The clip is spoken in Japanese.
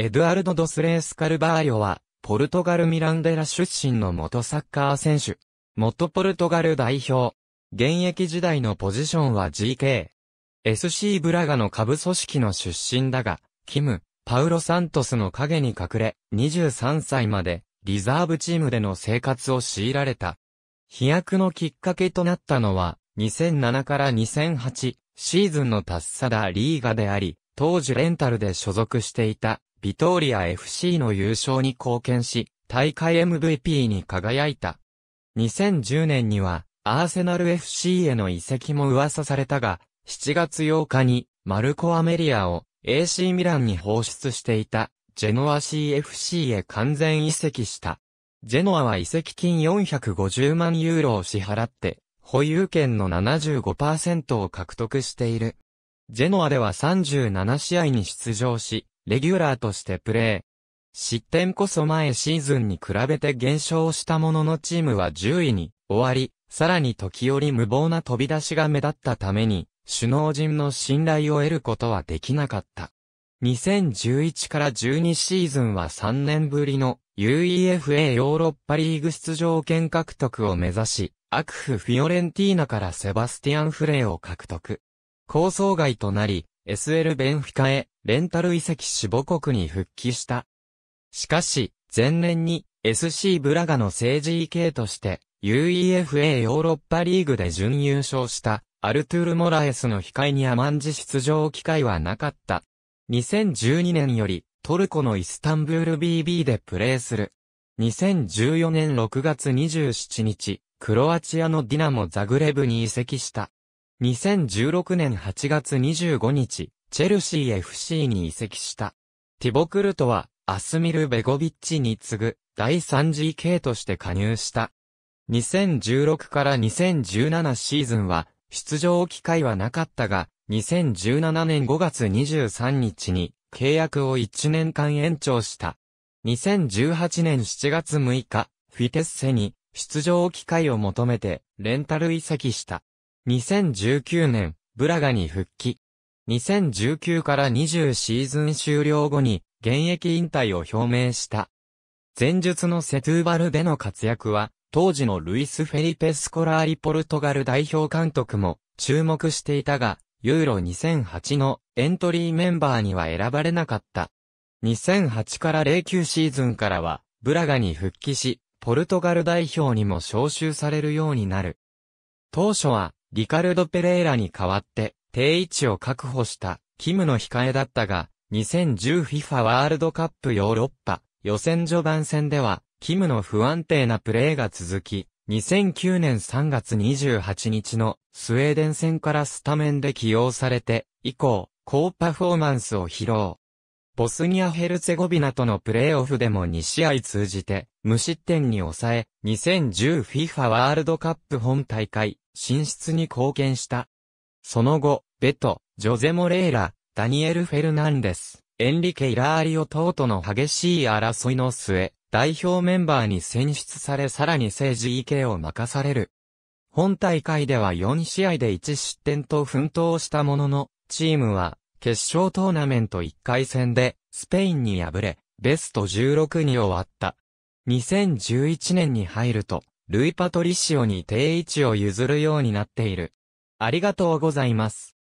エドゥアルド・ドスレース・カルバーリョは、ポルトガル・ミランデラ出身の元サッカー選手。元ポルトガル代表。現役時代のポジションは GK。SC ブラガの下部組織の出身だが、キム、パウロ・サントスの影に隠れ、23歳まで、リザーブチームでの生活を強いられた。飛躍のきっかけとなったのは、2007から2008シーズンのタッサダ・リーガであり、当時レンタルで所属していた、ビトーリア FC の優勝に貢献し、大会 MVP に輝いた。2010年には、アーセナル FC への移籍も噂されたが、7月8日に、マルコ・アメリアを AC ミランに放出していた、ジェノア CFC へ完全移籍した。ジェノアは移籍金450万ユーロを支払って、保有権の75%を獲得している。ジェノアでは37試合に出場し、レギュラーとしてプレー。失点こそ前シーズンに比べて減少したもののチームは10位に終わり、さらに時折無謀な飛び出しが目立ったために、首脳陣の信頼を得ることはできなかった。2011から12シーズンは3年ぶりの UEFA ヨーロッパリーグ出場権獲得を目指し、アクフ・フィオレンティーナからセバスティアン・フレイを獲得。構想外となり、SL ベンフィカへ、レンタル遺跡死母国に復帰した。しかし、前年に SC ブラガの政治 EK として、UEFA ヨーロッパリーグで準優勝した、アルトゥール・モラエスの控えに甘んじ出場機会はなかった。2012年より、トルコのイスタンブール BB でプレーする。2014年6月27日、クロアチアのディナモ・ザグレブに移籍した。2016年8月25日、チェルシー FC に移籍した。ティボクルトは、アスミル・ベゴビッチに次ぐ、第 3GK として加入した。2016から2017シーズンは、出場機会はなかったが、2017年5月23日に、契約を1年間延長した。2018年7月6日、フィテッセに、出場機会を求めて、レンタル移籍した。2019年、ブラガに復帰。2019から20シーズン終了後に、現役引退を表明した。前述のセトゥーバルでの活躍は、当時のルイス・フェリペ・スコラーリ・ポルトガル代表監督も注目していたが、ユーロ2008のエントリーメンバーには選ばれなかった。2008から09シーズンからは、ブラガに復帰し、ポルトガル代表にも招集されるようになる。当初は、リカルド・ペレイラに代わって、定位置を確保した、キムの控えだったが、2010FIFA ワールドカップヨーロッパ予選序盤戦では、キムの不安定なプレーが続き、2009年3月28日のスウェーデン戦からスタメンで起用されて、以降、高パフォーマンスを披露。ボスニア・ヘルツェゴビナとのプレーオフでも2試合通じて、無失点に抑え、2010FIFA ワールドカップ本大会、進出に貢献した。その後、ベト、ジョゼ・モレイラ、ダニエル・フェルナンデス、エンリケ・イラーリオ等との激しい争いの末、代表メンバーに選出されさらに政治意見を任される。本大会では4試合で1失点と奮闘したものの、チームは決勝トーナメント1回戦でスペインに敗れ、ベスト16に終わった。2011年に入ると、ルイ・パトリシオに定位置を譲るようになっている。ありがとうございます。